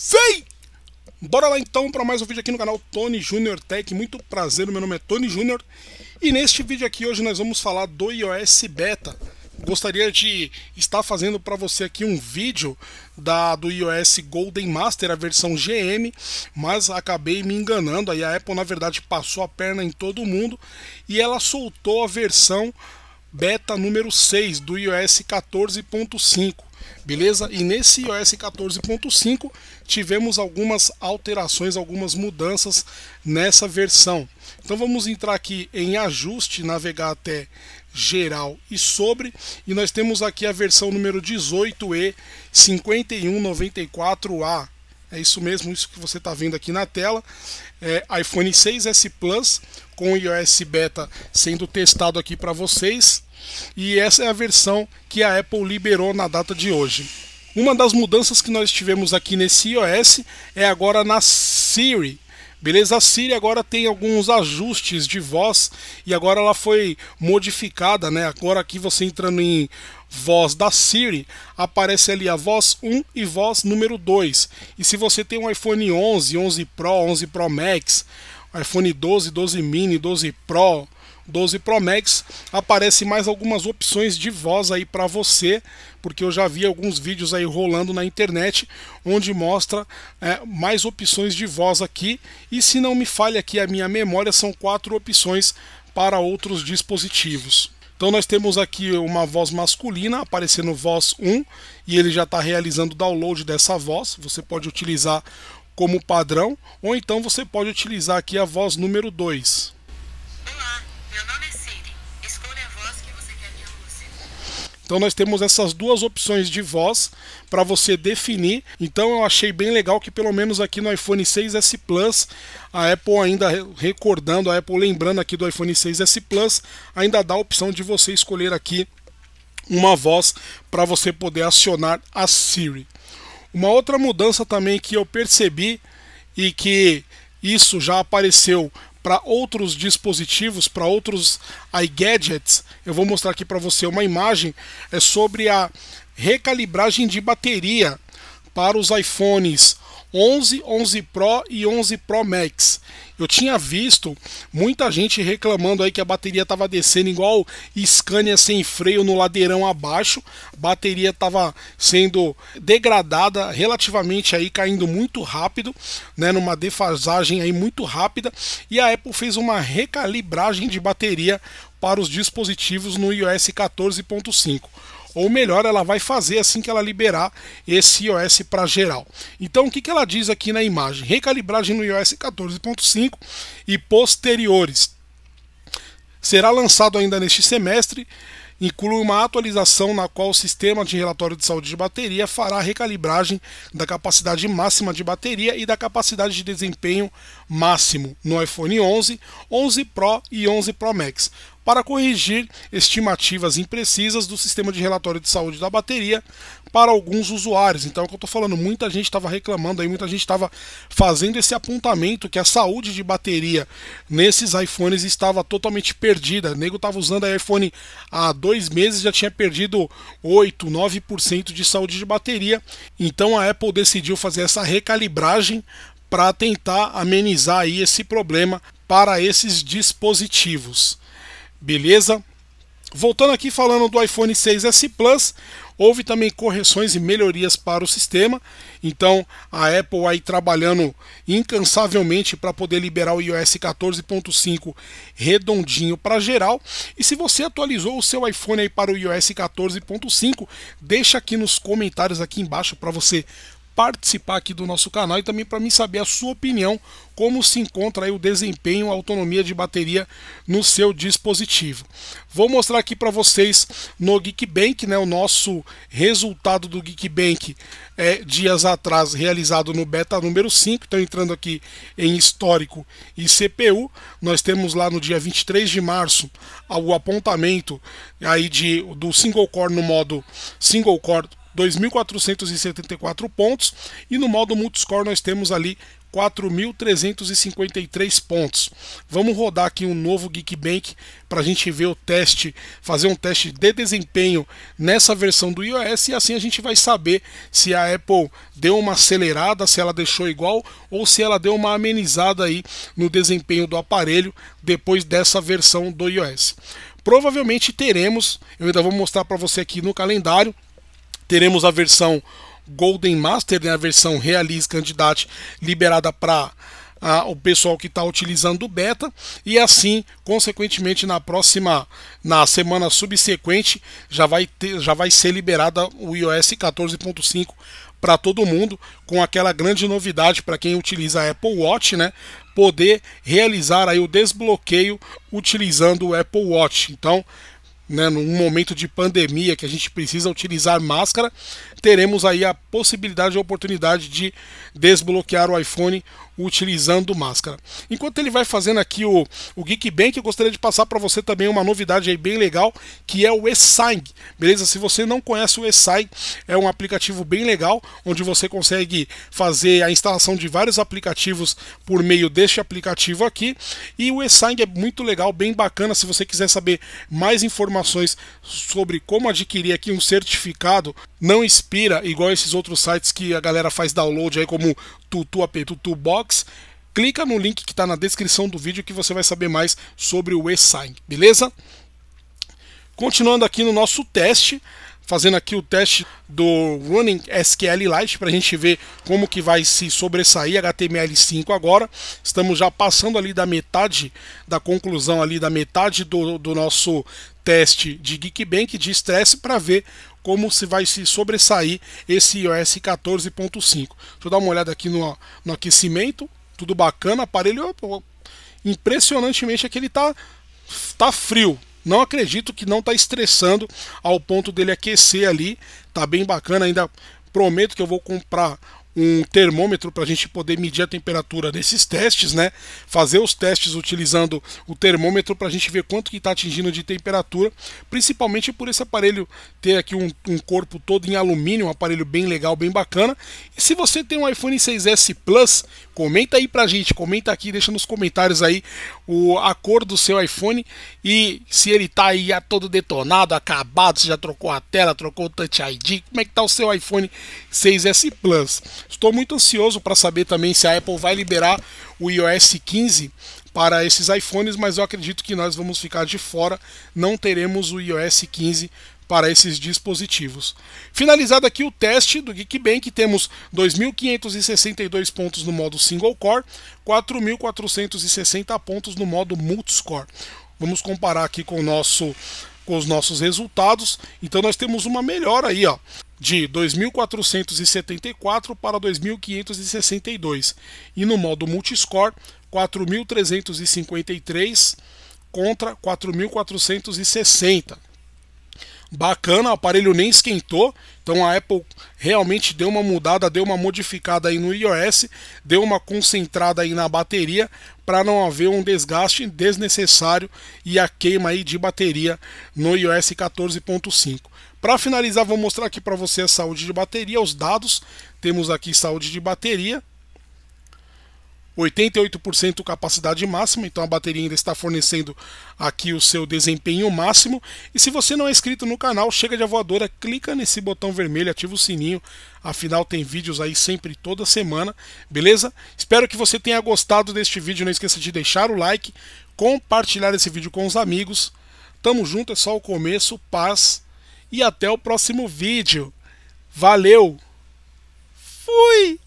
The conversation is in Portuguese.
Sei! Bora lá então para mais um vídeo aqui no canal Tony Junior Tech. Muito prazer, meu nome é Tony Junior e neste vídeo aqui hoje nós vamos falar do iOS Beta. Gostaria de estar fazendo para você aqui um vídeo da do iOS Golden Master, a versão GM, mas acabei me enganando. Aí a Apple na verdade passou a perna em todo mundo e ela soltou a versão beta número 6 do iOS 14.5, beleza? E nesse iOS 14.5 tivemos algumas alterações, algumas mudanças nessa versão. Então vamos entrar aqui em ajuste, navegar até geral e sobre, e nós temos aqui a versão número 18E 5194A é isso mesmo, isso que você está vendo aqui na tela. É, iPhone 6S Plus com iOS Beta sendo testado aqui para vocês. E essa é a versão que a Apple liberou na data de hoje. Uma das mudanças que nós tivemos aqui nesse iOS é agora na Siri, Beleza? A Siri agora tem alguns ajustes de voz e agora ela foi modificada, né? Agora aqui você entrando em voz da Siri, aparece ali a voz 1 e voz número 2. E se você tem um iPhone 11, 11 Pro, 11 Pro Max, iPhone 12, 12 Mini, 12 Pro, 12 Pro Max, aparece mais algumas opções de voz aí para você, porque eu já vi alguns vídeos aí rolando na internet onde mostra é, mais opções de voz aqui. E se não me falha aqui a minha memória, são quatro opções para outros dispositivos. Então nós temos aqui uma voz masculina aparecendo voz 1 e ele já está realizando o download dessa voz. Você pode utilizar como padrão ou então você pode utilizar aqui a voz número 2. Então nós temos essas duas opções de voz para você definir. Então eu achei bem legal que pelo menos aqui no iPhone 6S Plus, a Apple ainda recordando, a Apple lembrando aqui do iPhone 6S Plus, ainda dá a opção de você escolher aqui uma voz para você poder acionar a Siri. Uma outra mudança também que eu percebi e que isso já apareceu para outros dispositivos, para outros iGadgets. Eu vou mostrar aqui para você uma imagem é sobre a recalibragem de bateria para os iPhones 11, 11 Pro e 11 Pro Max. Eu tinha visto muita gente reclamando aí que a bateria estava descendo igual Scania sem freio no ladeirão abaixo. A bateria estava sendo degradada relativamente aí, caindo muito rápido, né, numa defasagem aí muito rápida. E a Apple fez uma recalibragem de bateria para os dispositivos no iOS 14.5 ou melhor, ela vai fazer assim que ela liberar esse iOS para geral. Então, o que, que ela diz aqui na imagem? Recalibragem no iOS 14.5 e posteriores. Será lançado ainda neste semestre inclui uma atualização na qual o sistema de relatório de saúde de bateria fará a recalibragem da capacidade máxima de bateria e da capacidade de desempenho máximo no iPhone 11, 11 Pro e 11 Pro Max para corrigir estimativas imprecisas do sistema de relatório de saúde da bateria para alguns usuários. Então é o que eu estou falando, muita gente estava reclamando aí, muita gente estava fazendo esse apontamento que a saúde de bateria nesses iPhones estava totalmente perdida. O nego estava usando a iPhone há dois meses já tinha perdido 8, 9% de saúde de bateria. Então a Apple decidiu fazer essa recalibragem para tentar amenizar aí esse problema para esses dispositivos. Beleza? Voltando aqui falando do iPhone 6S Plus, houve também correções e melhorias para o sistema. Então, a Apple aí trabalhando incansavelmente para poder liberar o iOS 14.5 redondinho para geral. E se você atualizou o seu iPhone aí para o iOS 14.5, deixa aqui nos comentários aqui embaixo para você participar aqui do nosso canal e também para mim saber a sua opinião, como se encontra aí o desempenho, a autonomia de bateria no seu dispositivo. Vou mostrar aqui para vocês no Geekbank, né, o nosso resultado do Geekbank é, dias atrás realizado no beta número 5, então entrando aqui em histórico e CPU, nós temos lá no dia 23 de março o apontamento aí de, do single core no modo single core 2.474 pontos. E no modo multiscore nós temos ali 4.353 pontos. Vamos rodar aqui um novo Geekbank para a gente ver o teste, fazer um teste de desempenho nessa versão do iOS e assim a gente vai saber se a Apple deu uma acelerada, se ela deixou igual ou se ela deu uma amenizada aí no desempenho do aparelho depois dessa versão do iOS. Provavelmente teremos, eu ainda vou mostrar para você aqui no calendário, Teremos a versão Golden Master, né, a versão Realize Candidate, liberada para o pessoal que está utilizando o beta e assim, consequentemente, na próxima, na semana subsequente, já vai, ter, já vai ser liberada o iOS 14.5 para todo mundo, com aquela grande novidade para quem utiliza a Apple Watch, né? Poder realizar aí o desbloqueio utilizando o Apple Watch. Então, né, num momento de pandemia que a gente precisa utilizar máscara, teremos aí a possibilidade e a oportunidade de desbloquear o iPhone utilizando máscara. Enquanto ele vai fazendo aqui o, o Geek Bank, eu gostaria de passar para você também uma novidade aí bem legal, que é o eSign. Beleza? Se você não conhece o eSign, é um aplicativo bem legal, onde você consegue fazer a instalação de vários aplicativos por meio deste aplicativo aqui. E o eSign é muito legal, bem bacana. Se você quiser saber mais informações sobre como adquirir aqui um certificado não inspira igual esses outros sites que a galera faz download aí como Tutu App, Tutu Box. Clica no link que está na descrição do vídeo que você vai saber mais sobre o e-sign, beleza? Continuando aqui no nosso teste, fazendo aqui o teste do Running SQL Lite para a gente ver como que vai se sobressair HTML5 agora. Estamos já passando ali da metade da conclusão ali da metade do, do nosso teste de Geekbank de estresse para ver como se vai se sobressair esse iOS 14.5. Deixa eu dar uma olhada aqui no, no aquecimento, tudo bacana, aparelho impressionantemente é que ele tá tá frio. Não acredito que não tá estressando ao ponto dele aquecer ali. Tá bem bacana ainda. Prometo que eu vou comprar um termômetro para a gente poder medir a temperatura desses testes, né? Fazer os testes utilizando o termômetro para a gente ver quanto que está atingindo de temperatura, principalmente por esse aparelho ter aqui um, um, corpo todo em alumínio, um aparelho bem legal, bem bacana. E se você tem um iPhone 6s Plus, comenta aí pra gente, comenta aqui, deixa nos comentários aí o, a cor do seu iPhone e se ele tá aí a todo detonado, acabado, se já trocou a tela, trocou o Touch ID, como é que tá o seu iPhone 6s Plus. Estou muito ansioso para saber também se a Apple vai liberar o iOS 15 para esses iPhones, mas eu acredito que nós vamos ficar de fora, não teremos o iOS 15 para esses dispositivos. Finalizado aqui o teste do Geekbank, temos 2.562 pontos no modo single core, 4.460 pontos no modo multiscore. Vamos comparar aqui com o nosso com os nossos resultados. Então nós temos uma melhora aí, ó de 2.474 para 2.562 e no modo multiscore 4.353 contra 4.460. Bacana, o aparelho nem esquentou, então a Apple realmente deu uma mudada, deu uma modificada aí no iOS, deu uma concentrada aí na bateria para não haver um desgaste desnecessário e a queima aí de bateria no iOS 14.5. Para finalizar, vou mostrar aqui para você a saúde de bateria, os dados. Temos aqui saúde de bateria, 88% capacidade máxima, então a bateria ainda está fornecendo aqui o seu desempenho máximo. E se você não é inscrito no canal, chega de voadora, clica nesse botão vermelho, ativa o sininho, afinal tem vídeos aí sempre toda semana, beleza? Espero que você tenha gostado deste vídeo, não esqueça de deixar o like, compartilhar esse vídeo com os amigos. Tamo junto, é só o começo, paz e até o próximo vídeo. Valeu! Fui!